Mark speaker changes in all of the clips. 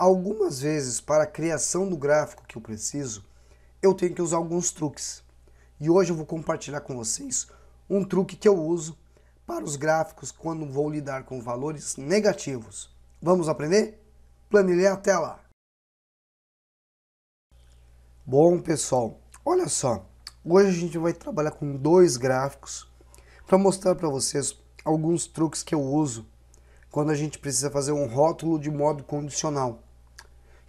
Speaker 1: algumas vezes, para a criação do gráfico que eu preciso, eu tenho que usar alguns truques. E hoje eu vou compartilhar com vocês um truque que eu uso para os gráficos quando vou lidar com valores negativos. Vamos aprender? Planilhe a tela. Bom, pessoal, olha só. Hoje a gente vai trabalhar com dois gráficos para mostrar para vocês alguns truques que eu uso quando a gente precisa fazer um rótulo de modo condicional.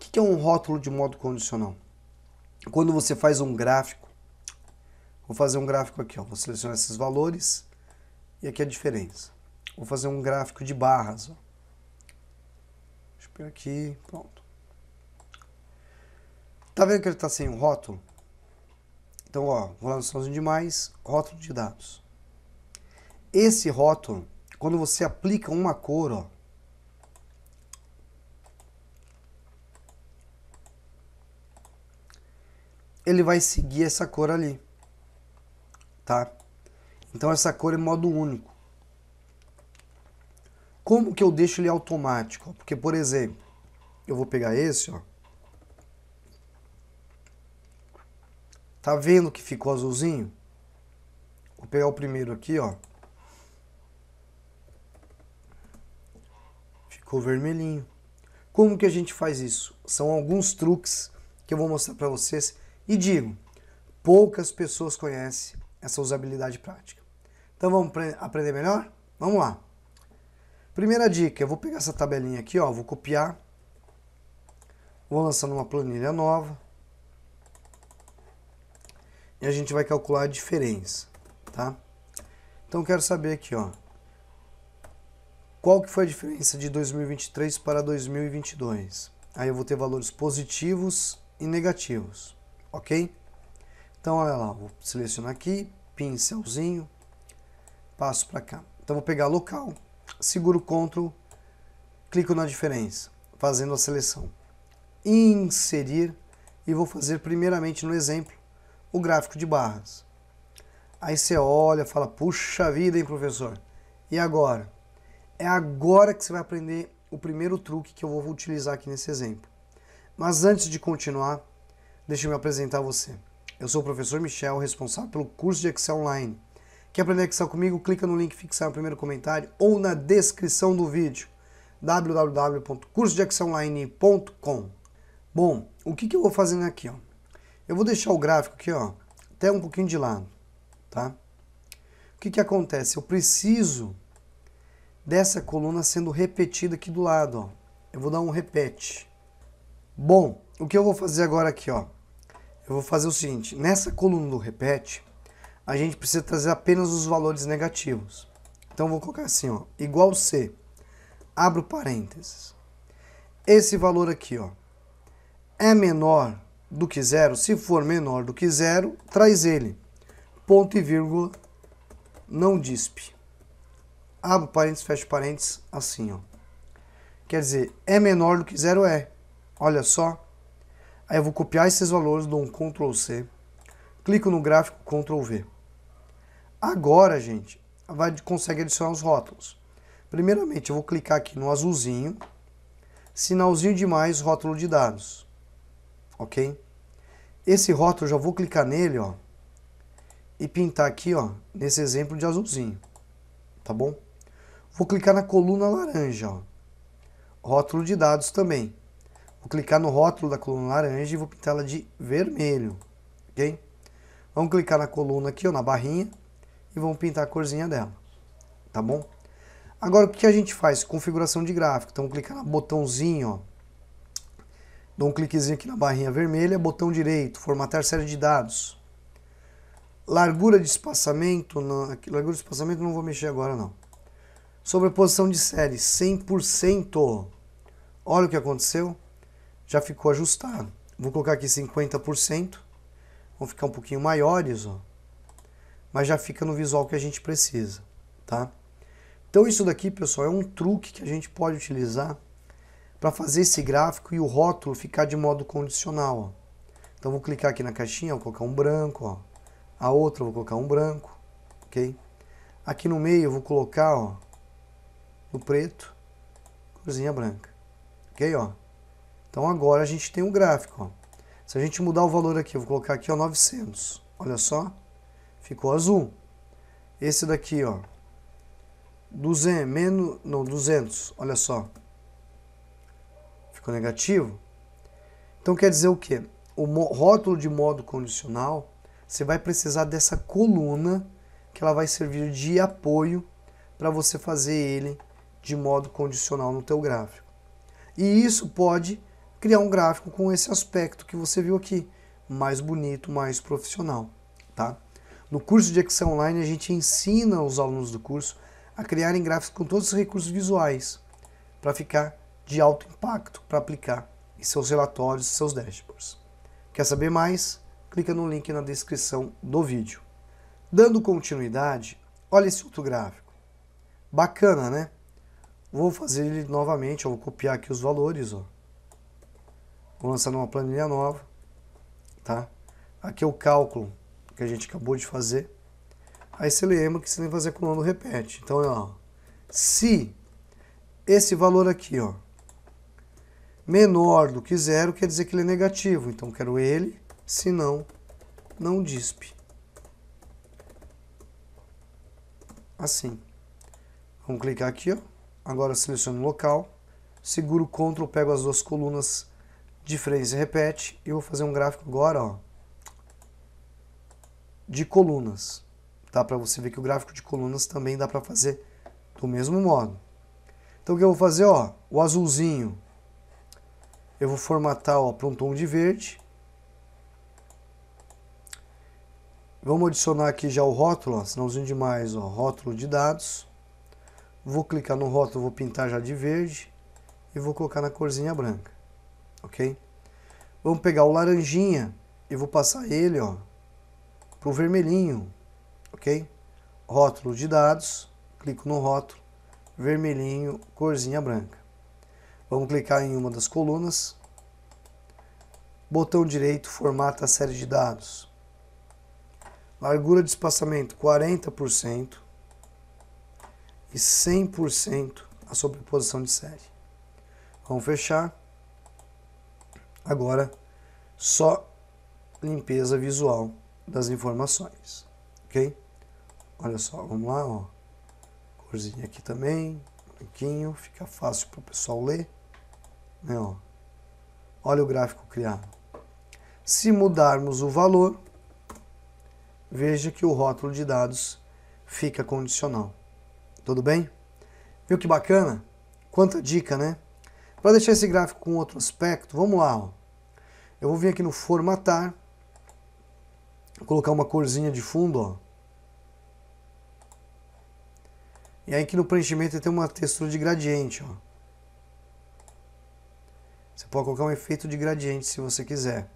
Speaker 1: O que é um rótulo de modo condicional? Quando você faz um gráfico, vou fazer um gráfico aqui, ó, vou selecionar esses valores e aqui a é diferença. Vou fazer um gráfico de barras. Ó. Deixa eu pegar aqui, pronto. Tá vendo que ele está sem um rótulo? Então, ó, vou lá no somzinho de mais, rótulo de dados. Esse rótulo, quando você aplica uma cor, ó, ele vai seguir essa cor ali, tá? Então essa cor é modo único. Como que eu deixo ele automático? Porque, por exemplo, eu vou pegar esse, ó. Tá vendo que ficou azulzinho? Vou pegar o primeiro aqui, ó. Ficou vermelhinho. Como que a gente faz isso? São alguns truques que eu vou mostrar para vocês e digo, poucas pessoas conhecem essa usabilidade prática. Então vamos aprender melhor? Vamos lá. Primeira dica, eu vou pegar essa tabelinha aqui, ó, vou copiar, vou lançar numa planilha nova e a gente vai calcular a diferença, tá? Então quero saber aqui, ó, qual que foi a diferença de 2023 para 2022. Aí eu vou ter valores positivos e negativos ok? Então, olha lá, vou selecionar aqui, pincelzinho, passo para cá. Então, vou pegar local, seguro Ctrl, clico na diferença, fazendo a seleção. Inserir, e vou fazer primeiramente no exemplo, o gráfico de barras. Aí você olha, fala, puxa vida, hein, professor? E agora? É agora que você vai aprender o primeiro truque que eu vou utilizar aqui nesse exemplo. Mas antes de continuar, Deixa eu me apresentar a você. Eu sou o professor Michel, responsável pelo curso de Excel Online. Quer aprender Excel comigo? Clica no link fixado no primeiro comentário ou na descrição do vídeo www.cursodeexcelonline.com Bom, o que, que eu vou fazendo aqui? Ó? Eu vou deixar o gráfico aqui ó, até um pouquinho de lado. Tá? O que, que acontece? Eu preciso dessa coluna sendo repetida aqui do lado. Ó. Eu vou dar um repete. Bom, o que eu vou fazer agora aqui? ó? Eu vou fazer o seguinte, nessa coluna do repete, a gente precisa trazer apenas os valores negativos. Então vou colocar assim, ó, igual C, abro parênteses. Esse valor aqui, ó, é menor do que zero? Se for menor do que zero, traz ele. Ponto e vírgula, não dispe. Abro parênteses, fecho parênteses, assim, ó. Quer dizer, é menor do que zero é. Olha só. Aí eu vou copiar esses valores, dou um Ctrl C, clico no gráfico, Ctrl V. Agora, gente, vai, consegue adicionar os rótulos. Primeiramente, eu vou clicar aqui no azulzinho, sinalzinho de mais, rótulo de dados. Ok? Esse rótulo, já vou clicar nele, ó, e pintar aqui, ó, nesse exemplo de azulzinho. Tá bom? Vou clicar na coluna laranja, ó. Rótulo de dados também. Vou clicar no rótulo da coluna laranja e vou pintá-la de vermelho, ok? Vamos clicar na coluna aqui, ó, na barrinha, e vamos pintar a corzinha dela, tá bom? Agora, o que a gente faz? Configuração de gráfico. Então, clicar no botãozinho, ó. Dou um cliquezinho aqui na barrinha vermelha, botão direito, formatar série de dados. Largura de espaçamento, aqui, largura de espaçamento não vou mexer agora, não. Sobreposição de série, 100%. Olha o que aconteceu já ficou ajustado. Vou colocar aqui 50%, vão ficar um pouquinho maiores, ó, mas já fica no visual que a gente precisa, tá? Então isso daqui, pessoal, é um truque que a gente pode utilizar para fazer esse gráfico e o rótulo ficar de modo condicional. Ó. Então vou clicar aqui na caixinha, vou colocar um branco, ó. a outra vou colocar um branco, ok? Aqui no meio eu vou colocar ó, o preto, corzinha branca, ok? Ó. Então agora a gente tem um gráfico. Ó. Se a gente mudar o valor aqui, eu vou colocar aqui ó, 900. Olha só, ficou azul. Esse daqui, ó, 200, menos, não, 200, olha só. Ficou negativo. Então quer dizer o quê? O rótulo de modo condicional, você vai precisar dessa coluna que ela vai servir de apoio para você fazer ele de modo condicional no teu gráfico. E isso pode criar um gráfico com esse aspecto que você viu aqui, mais bonito, mais profissional, tá? No curso de Excel Online, a gente ensina os alunos do curso a criarem gráficos com todos os recursos visuais, para ficar de alto impacto, para aplicar em seus relatórios, seus dashboards. Quer saber mais? Clica no link na descrição do vídeo. Dando continuidade, olha esse outro gráfico. Bacana, né? Vou fazer ele novamente, eu vou copiar aqui os valores, ó. Vou lançar numa planilha nova, tá? Aqui é o cálculo que a gente acabou de fazer. Aí você lembra que você tem que fazer a coluna do repete. Então, é, ó, se esse valor aqui, ó, menor do que zero, quer dizer que ele é negativo. Então, quero ele, senão não dispe. Assim. Vamos clicar aqui, ó. Agora seleciono o local, seguro o CTRL, pego as duas colunas de phrase repete. Eu vou fazer um gráfico agora, ó, de colunas. Dá para você ver que o gráfico de colunas também dá para fazer do mesmo modo. Então o que eu vou fazer, ó, o azulzinho, eu vou formatar para um tom de verde. Vamos adicionar aqui já o rótulo, ó, sinalzinho demais, ó, rótulo de dados. Vou clicar no rótulo, vou pintar já de verde e vou colocar na corzinha branca ok? Vamos pegar o laranjinha e vou passar ele, ó, pro vermelhinho, ok? Rótulo de dados, clico no rótulo, vermelhinho, corzinha branca. Vamos clicar em uma das colunas. Botão direito, formata a série de dados. Largura de espaçamento 40% e 100% a sobreposição de série. Vamos fechar. Agora, só limpeza visual das informações, ok? Olha só, vamos lá, ó. Corzinha aqui também, branquinho, fica fácil para o pessoal ler, né, ó. Olha o gráfico criado. Se mudarmos o valor, veja que o rótulo de dados fica condicional. Tudo bem? Viu que bacana? Quanta dica, né? Para deixar esse gráfico com outro aspecto, vamos lá. Ó. Eu vou vir aqui no formatar, colocar uma corzinha de fundo, ó. E aí aqui no preenchimento tem uma textura de gradiente, ó. Você pode colocar um efeito de gradiente se você quiser.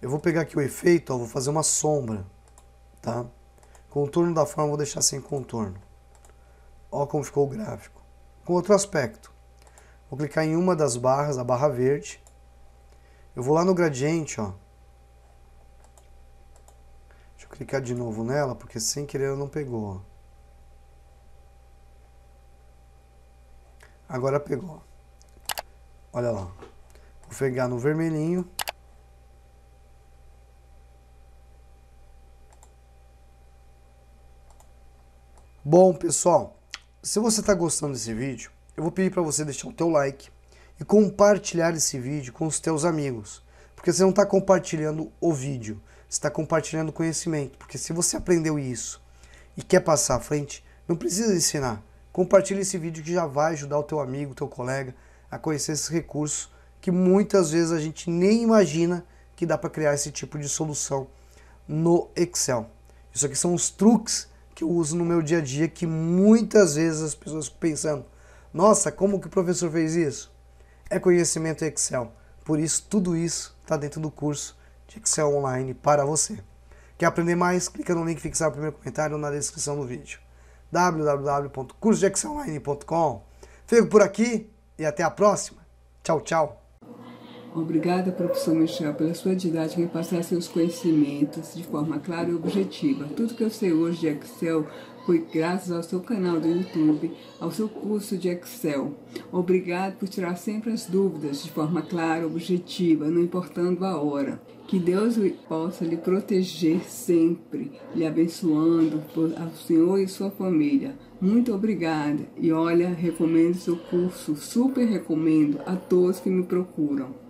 Speaker 1: Eu vou pegar aqui o efeito, ó, vou fazer uma sombra, tá? Contorno da forma vou deixar sem contorno. Olha como ficou o gráfico. Com outro aspecto. Vou clicar em uma das barras, a barra verde. Eu vou lá no gradiente, ó. Deixa eu clicar de novo nela, porque sem querer ela não pegou. Agora pegou. Olha lá. Vou pegar no vermelhinho. Bom, pessoal, se você está gostando desse vídeo, eu vou pedir para você deixar o teu like e compartilhar esse vídeo com os teus amigos, porque você não está compartilhando o vídeo, você está compartilhando conhecimento, porque se você aprendeu isso e quer passar à frente, não precisa ensinar. Compartilhe esse vídeo que já vai ajudar o teu amigo, o teu colega a conhecer esses recursos que muitas vezes a gente nem imagina que dá para criar esse tipo de solução no Excel. Isso aqui são os truques que eu uso no meu dia a dia que muitas vezes as pessoas pensando, nossa, como que o professor fez isso? É conhecimento Excel. Por isso, tudo isso está dentro do curso de Excel Online para você. Quer aprender mais? Clica no link fixado no primeiro comentário ou na descrição do vídeo. www.cursodeexcelonline.com Fico por aqui e até a próxima. Tchau, tchau. Obrigada, professor Michel, pela sua didática em passar seus conhecimentos de forma clara e objetiva. Tudo que eu sei hoje de Excel foi graças ao seu canal do YouTube, ao seu curso de Excel. Obrigado por tirar sempre as dúvidas de forma clara, objetiva, não importando a hora. Que Deus possa lhe proteger sempre, lhe abençoando ao Senhor e sua família. Muito obrigada e olha, recomendo seu curso, super recomendo a todos que me procuram.